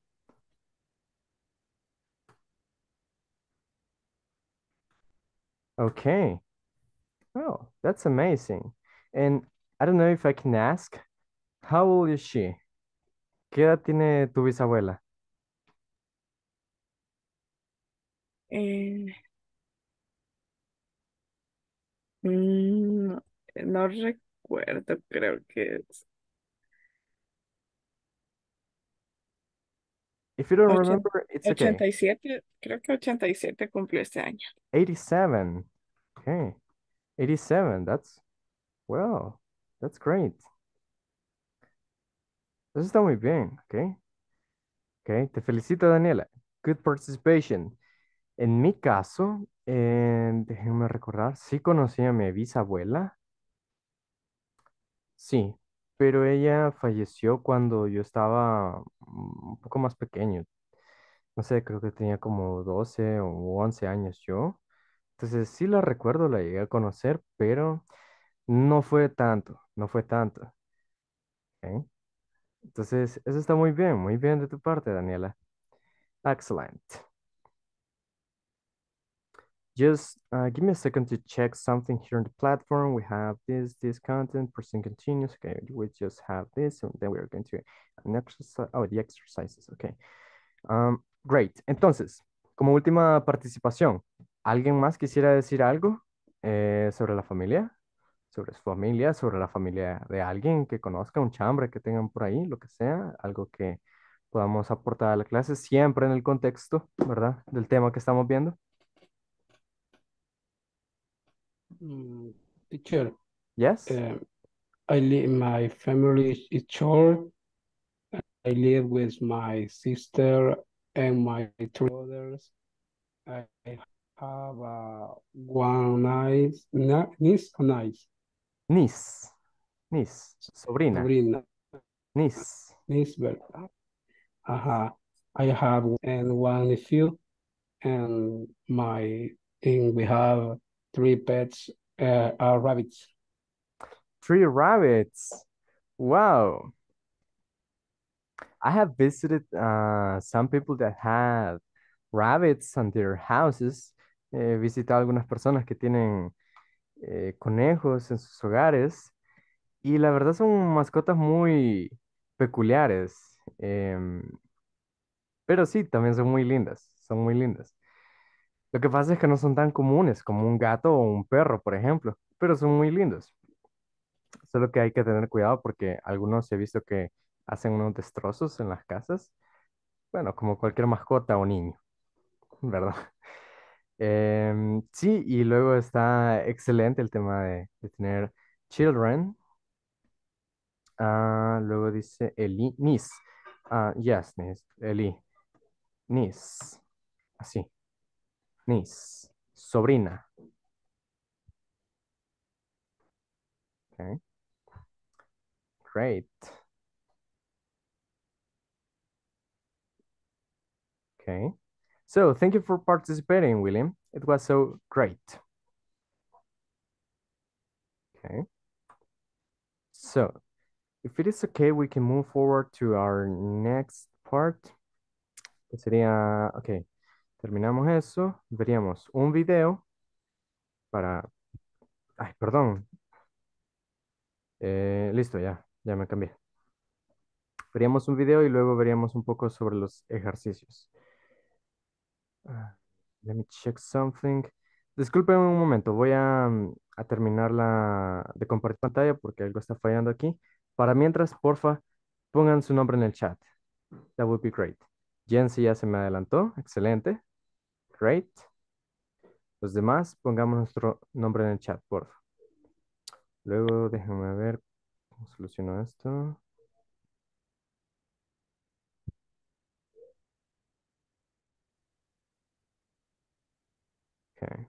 Okay. Oh, that's amazing. And I don't know if I can ask, how old is she? ¿Qué edad tiene tu bisabuela? Eh, mm, no, recuerdo, creo que es If you don't remember, it's 87, creo que 87 cumplió este año. 87. Okay. 87. That's, well, that's great. Eso está muy bien, okay. Okay. Te felicito, Daniela. Good participation. En mi caso, eh, déjenme recordar, sí conocí a mi bisabuela, sí, pero ella falleció cuando yo estaba un poco más pequeño. No sé, creo que tenía como 12 o 11 años yo. Entonces sí la recuerdo, la llegué a conocer, pero no fue tanto, no fue tanto. Entonces, eso está muy bien, muy bien de tu parte, Daniela. excelente. Just uh, give me a second to check something here on the platform. We have this, this content, person continues. Okay, we just have this, and then we are going to an exercise. Oh, the exercises. Okay. Um, great. Entonces, como última participación, ¿alguien más quisiera decir algo eh, sobre la familia? Sobre su familia, sobre la familia de alguien que conozca, un chambre que tengan por ahí, lo que sea, algo que podamos aportar a la clase, siempre en el contexto, ¿verdad? Del tema que estamos viendo. Mm, teacher. Yes. Uh, I live. My family is short. I live with my sister and my three brothers. I have uh, one niece, niece, niece. Niece, niece, sobrina. Sobrina. Niece. Niece, ¿verdad? Ajá. Uh-huh. I have and one nephew and my and we have three pets uh, uh, rabbits. Three rabbits. Wow. I have visited uh, some people that have rabbits on their houses. He visitado algunas personas que tienen eh, conejos en sus hogares. Y la verdad son mascotas muy peculiares. Em, pero sí, también son muy lindas. Son muy lindas. Lo que pasa es que no son tan comunes como un gato o un perro, por ejemplo, pero son muy lindos. Solo que hay que tener cuidado porque algunos he visto que hacen unos destrozos en las casas. Bueno, como cualquier mascota o niño, ¿verdad? Em, sí, y luego está excelente el tema de, tener children. Ah, luego dice Eli, nis. Ah, yes, nis. Eli, nis. Así. niece, sobrina. Okay. Great. Okay. So thank you for participating, William. It was so great. Okay. So if it is okay, we can move forward to our next part. okay. Terminamos eso, veríamos un video para... Ay, perdón. Eh, listo, ya, ya me cambié. Veríamos un video y luego veríamos un poco sobre los ejercicios. Ah, let me check something. Disculpen un momento, voy mm, a, terminar la, de compartir pantalla porque algo está fallando aquí. Para mientras, porfa, pongan su nombre en el chat. That would be great. Jensi ya se me adelantó. Excelente. Great. Los demás, pongamos nuestro nombre en el chat, por favor. Luego, déjenme ver cómo soluciono esto. Okay.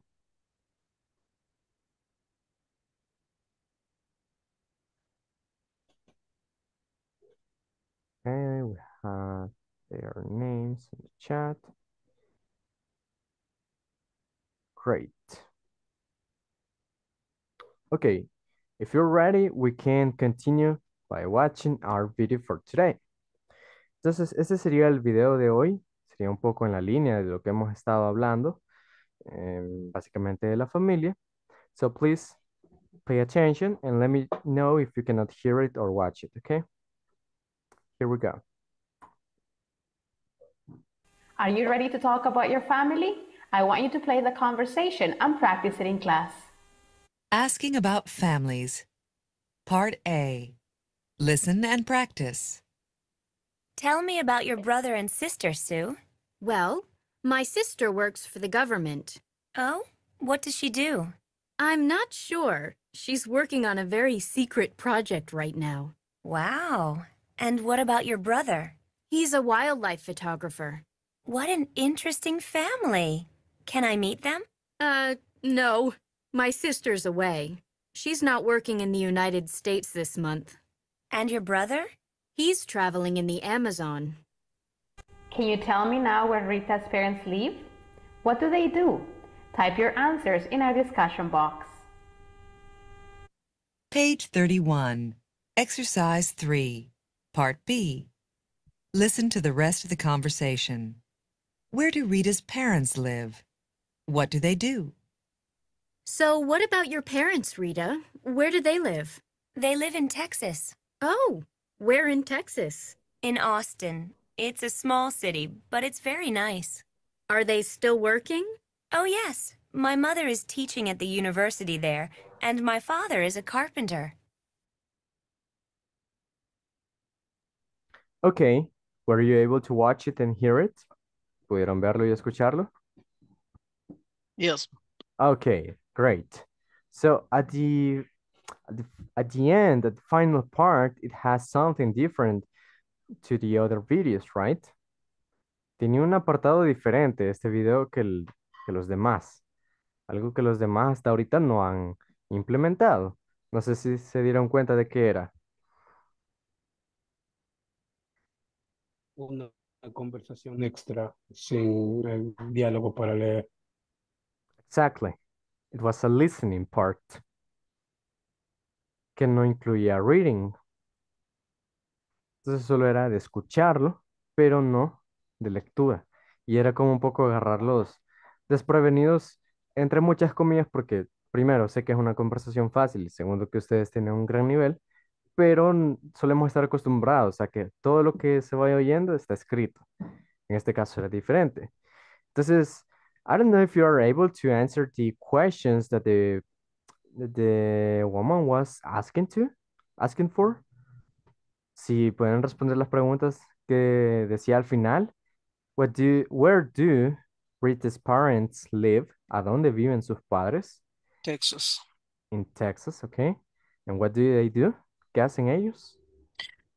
Okay, we have their names in the chat. Great. Okay, if you're ready, we can continue by watching our video for today. Entonces, ese sería el video de hoy. Sería un poco en la línea de lo que hemos estado hablando, eh, básicamente de la familia. So please pay attention and let me know if you cannot hear it or watch it, okay? Here we go. Are you ready to talk about your family? I want you to play the conversation. I'm practicing in class. Asking about families. Part A. Listen and practice. Tell me about your brother and sister, Sue. Well, my sister works for the government. Oh? What does she do? I'm not sure. She's working on a very secret project right now. Wow. And what about your brother? He's a wildlife photographer. What an interesting family. Can I meet them? Uh, no. My sister's away. She's not working in the United States this month. And your brother? He's traveling in the Amazon. Can you tell me now where Rita's parents live? What do they do? Type your answers in our discussion box. Page 31, Exercise 3, Part B. Listen to the rest of the conversation. Where do Rita's parents live? What do they do? So what about your parents, Rita? Where do they live? They live in Texas. Oh, where in Texas? In Austin. It's a small city, but it's very nice. Are they still working? Oh, yes. My mother is teaching at the university there, and my father is a carpenter. Okay, were you able to watch it and hear it? ¿Pudieron verlo y escucharlo? Yes. Okay, great. So at the at the, end, at the final part, it has something different to the other videos, right? Tenía un apartado diferente este video que, el, que los demás. Algo que los demás hasta ahorita no han implementado. No sé si se dieron cuenta de qué era. Una conversación extra sin diálogo para leer. Exactly. It was a listening part que no incluía reading. Entonces solo era de escucharlo, pero no de lectura. Y era como un poco agarrarlos desprevenidos, entre muchas comillas, porque primero sé que es una conversación fácil y segundo que ustedes tienen un gran nivel, pero solemos estar acostumbrados a que todo lo que se vaya oyendo está escrito. En este caso era diferente. Entonces, I don't know if you are able to answer the questions that the the woman was asking to, asking for. Si pueden responder las preguntas que decía al final. What do, where do Rita's parents live? ¿A dónde viven sus padres? Texas. In Texas, okay. And what do they do? ¿Qué hacen ellos?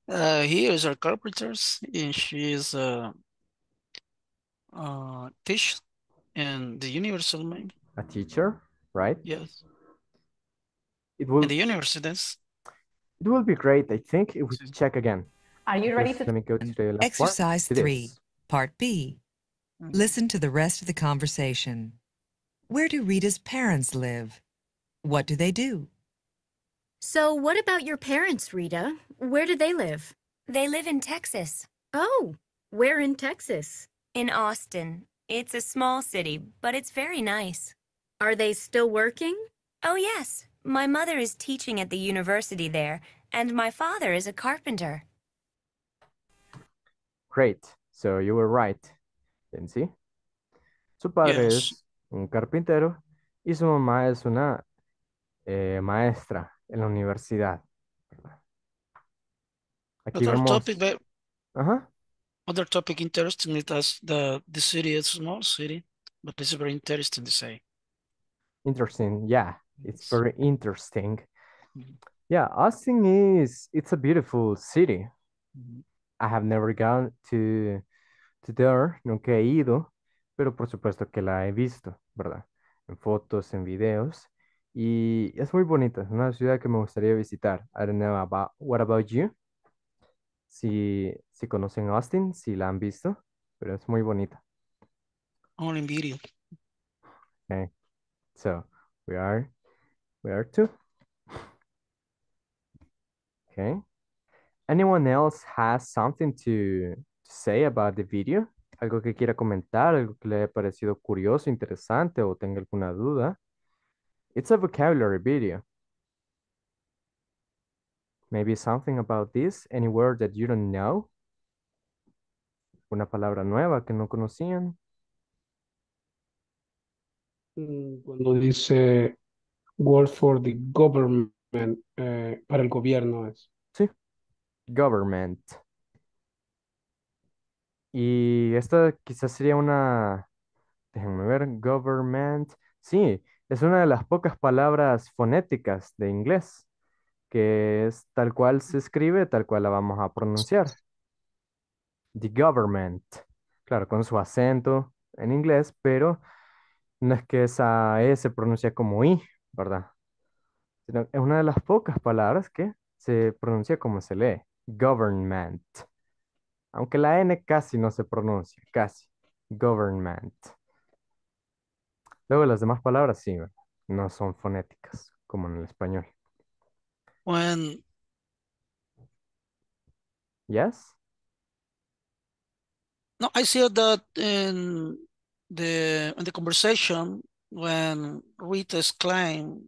Uh, he is a carpenter and she is a, a teacher. And the universal name? A teacher, right? Yes. It will. the universities. It will be great, I think, if we check again. Are you ready Just, to? Let me go to the last Exercise part. three, part B. Mm-hmm. Listen to the rest of the conversation. Where do Rita's parents live? What do they do? So what about your parents, Rita? Where do they live? They live in Texas. Oh, where in Texas? In Austin, it's a small city, but it's very nice. Are they still working? Oh, yes. My mother is teaching at the university there, and my father is a carpenter. Great. So you were right, see? Su padre yes. es un carpintero y su mamá es una eh, maestra en la universidad. Aquí vemos... topic, but... other topic interesting It that the, the city is a small city, but it's very interesting to say. Interesting, yeah. It's, very interesting. Mm-hmm. Yeah, Austin is it's a beautiful city. Mm-hmm. I have never gone to, to there, nunca he ido, pero por supuesto que la he visto, ¿verdad? En fotos, en videos. Y es muy bonita, es una ciudad que me gustaría visitar. I don't know about, what about you? si, si conocen Austin, si la han visto, pero es muy bonita. Only oh, video. Okay. So we are we are two. Okay. Anyone else has something to say about the video? Algo que quiera comentar, algo que le haya parecido curioso, interesante o tenga alguna duda. It's a vocabulary video. Maybe something about this, any word that you don't know. Una palabra nueva que no conocían. Mm, cuando dice word for the government, eh, para el gobierno es. Sí, government. Y esta quizás sería una, déjenme ver, government. Sí, es una de las pocas palabras fonéticas de inglés que es tal cual se escribe, tal cual la vamos a pronunciar. The government. Claro, con su acento en inglés, pero no es que esa E se pronuncia como I, ¿verdad? es una de las pocas palabras que se pronuncia como se lee. Government. Aunque la N casi no se pronuncia, casi. Government. Luego las demás palabras sí, no son fonéticas, como en el español. When. Yes? No, I see that in the in the conversation when Rita exclaimed,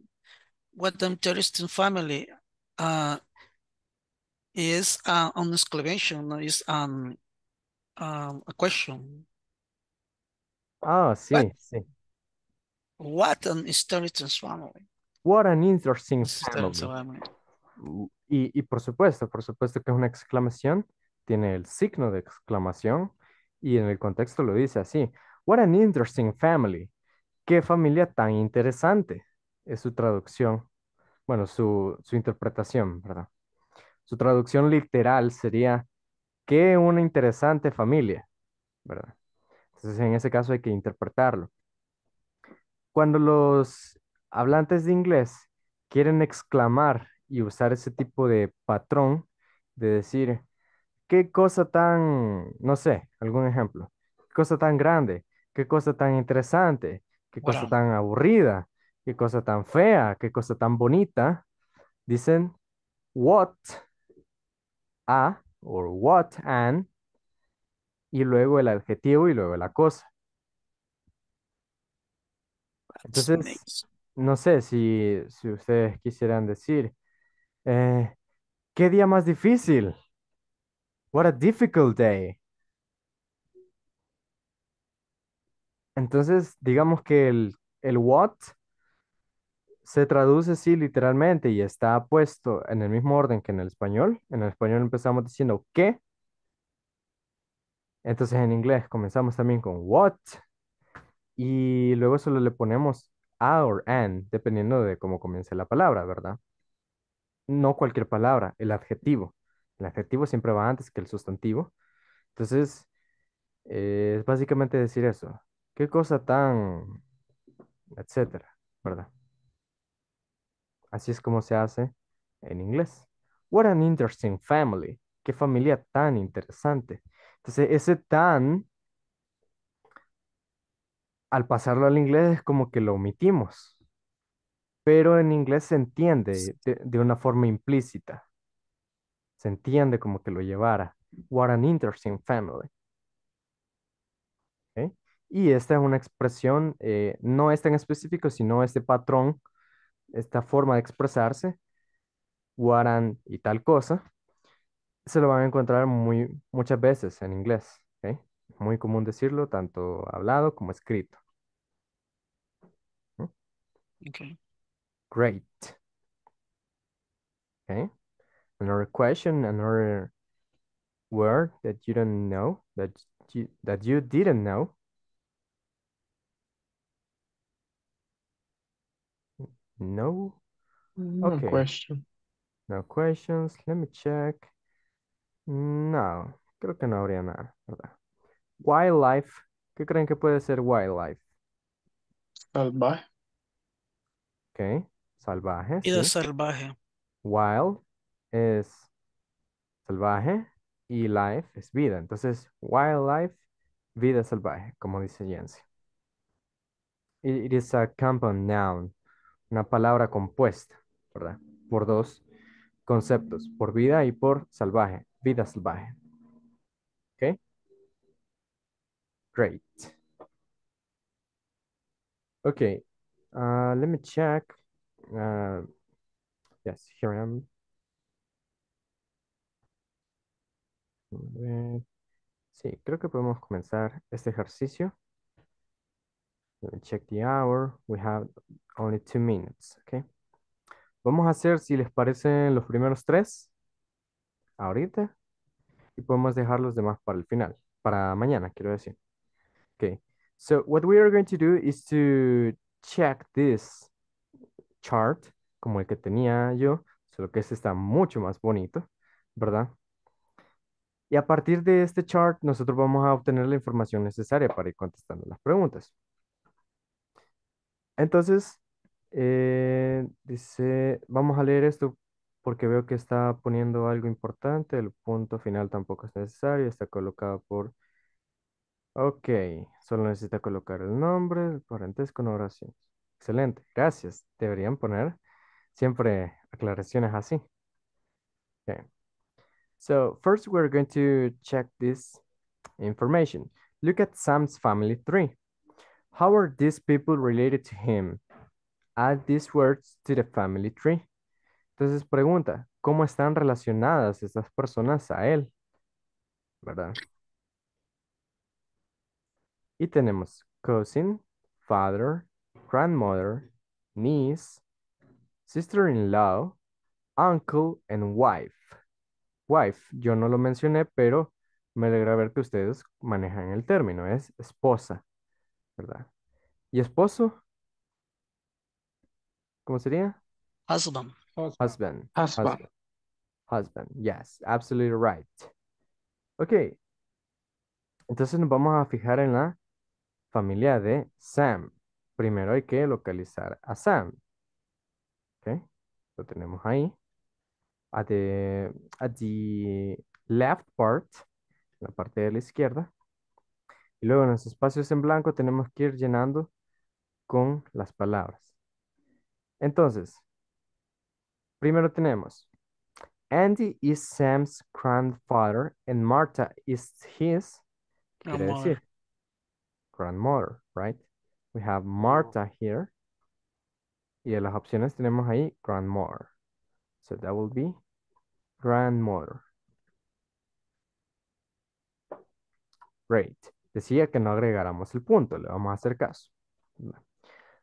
"What an interesting family!" Uh, is uh, an exclamation is an um, um, a question. Ah, sí, but, sí. What an interesting family! What an interesting, family. y, por supuesto, por supuesto que es una exclamación, tiene el signo de exclamación y en el contexto lo dice así. What an interesting family. Qué familia tan interesante. Es su traducción, bueno, su, su interpretación, ¿verdad? Su traducción literal sería, qué una interesante familia, ¿verdad? Entonces, en ese caso hay que interpretarlo. Cuando los hablantes de inglés quieren exclamar y usar ese tipo de patrón de decir, qué cosa tan, no sé, algún ejemplo, qué cosa tan grande, qué cosa tan interesante, qué cosa tan aburrida, qué cosa tan fea, qué cosa tan bonita, dicen what a o what an y luego el adjetivo y luego la cosa. Entonces, no sé si, si ustedes quisieran decir, eh, ¿qué día más difícil? What a difficult day. Entonces, digamos que el, what se traduce sí literalmente y está puesto en el mismo orden que en el español. En el español empezamos diciendo qué. Entonces en inglés comenzamos también con what y luego solo le ponemos a our and dependiendo de cómo comience la palabra, ¿verdad? no cualquier palabra, el adjetivo. El adjetivo siempre va antes que el sustantivo. Entonces, eh, es básicamente decir eso. ¿Qué cosa tan, etcétera, verdad? Así es como se hace en inglés. What an interesting family. Qué familia tan interesante. Entonces, ese tan, al pasarlo al inglés, es como que lo omitimos pero en inglés se entiende de, una forma implícita. Se entiende como que lo llevara. What an interesting family. Y esta es una expresión, eh, no es tan específico, sino este patrón, esta forma de expresarse, what an y tal cosa, se lo van a encontrar muy, muchas veces en inglés. Muy común decirlo, tanto hablado como escrito. Great. Okay. Another question, another word that you don't know, that you, that you didn't know. No. No okay. question. No questions. Let me check. No, creo que no habría nada, ¿verdad? Wildlife. ¿Qué creen que puede ser wildlife? Salvaje. Ok. Salvaje. vida salvaje. Wild es salvaje y life es vida. Entonces, wildlife, vida salvaje, como dice Jens, It, is a compound noun, una palabra compuesta, ¿verdad? Por dos conceptos, por vida y por salvaje, vida salvaje. ¿Ok? Great. ok, uh, let me check. Uh, yes, here I am. Sí, creo que podemos comenzar este ejercicio. check the hour. We have only two minutes, okay? Vamos a hacer, si les parecen, los primeros tres ahorita y podemos dejar los demás para el final, para mañana, quiero decir. Okay, so what we are going to do is to check this chart como el que tenía yo, solo que este está mucho más bonito, ¿verdad? Y a partir de este chart, nosotros vamos a obtener la información necesaria para ir contestando las preguntas. Entonces, eh, dice, vamos a leer esto porque veo que está poniendo algo importante. El punto final tampoco es necesario, está colocado por... Ok, solo necesita colocar el nombre, el parentesco, no oraciones. Excelente, gracias. Deberían poner siempre aclaraciones así. So first we're going to check this information. Look at Sam's family tree. How are these people related to him? Add these words to the family tree. Entonces pregunta, ¿cómo están relacionadas estas personas a él? ¿Verdad? Y tenemos cousin, father, grandmother, niece, sister-in-law, uncle, and wife. Wife, yo no lo mencioné, pero me alegra ver que ustedes manejan el término, es esposa, ¿verdad? ¿Y esposo? ¿Cómo sería? Husband. Husband. Husband. Husband. Yes, absolutely right. Ok. Entonces nos vamos a fijar en la familia de Sam primero hay que localizar a Sam. ¿Ok? Lo tenemos ahí. At the, left part, la parte de la izquierda. Y luego en los espacios en blanco tenemos que ir llenando con las palabras. Entonces, primero tenemos, Andy is Sam's grandfather and Martha is his, quiere decir, grandmother, right? We have Marta here. Y en las opciones tenemos ahí grandmother. So that will be grandmother. Great. Decía que no agregáramos el punto, le vamos a hacer caso.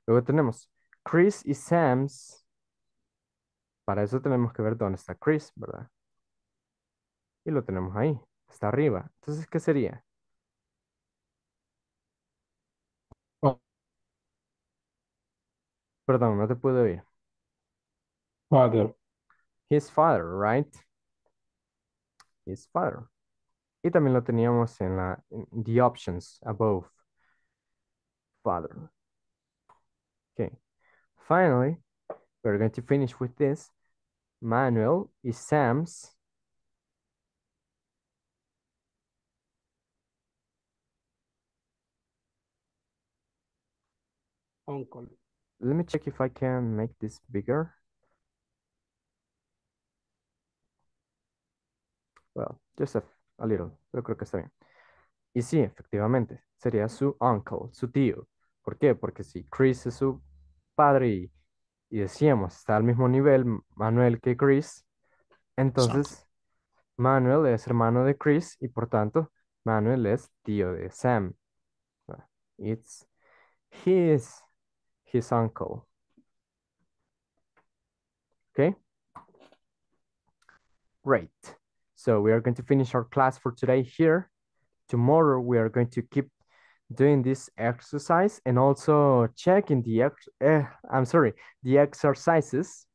Luego tenemos Chris y Sam's. Para eso tenemos que ver dónde está Chris, ¿verdad? Y lo tenemos ahí, está arriba. Entonces, ¿qué sería? Perdón, no te oír. Father. His father, right? His father. Y también lo teníamos en la the options above. Father. Okay. Finally, we're going to finish with this. Manuel is Sam's uncle. Let me check if I can make this bigger. Well, just a, little, pero creo que está bien. Y sí, efectivamente, sería su uncle, su tío. ¿Por qué? Porque si Chris es su padre y, decíamos está al mismo nivel Manuel que Chris, entonces Manuel es hermano de Chris y por tanto Manuel es tío de Sam. It's his his uncle. Okay? Great. So we are going to finish our class for today here. Tomorrow we are going to keep doing this exercise and also checking the ex eh, I'm sorry, the exercises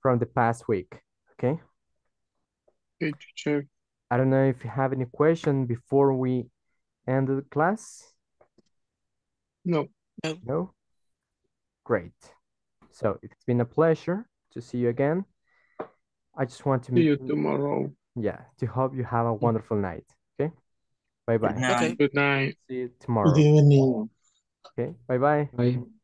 from the past week. Okay. Good teacher. I don't know if you have any question before we end the class. No. No. no? Great. So it's been a pleasure to see you again. I just want to meet see you tomorrow. Yeah, to hope you have a wonderful night. Okay. Bye bye. Good night. Okay. Good night. See you tomorrow. Good evening. Okay. Bye bye. Bye.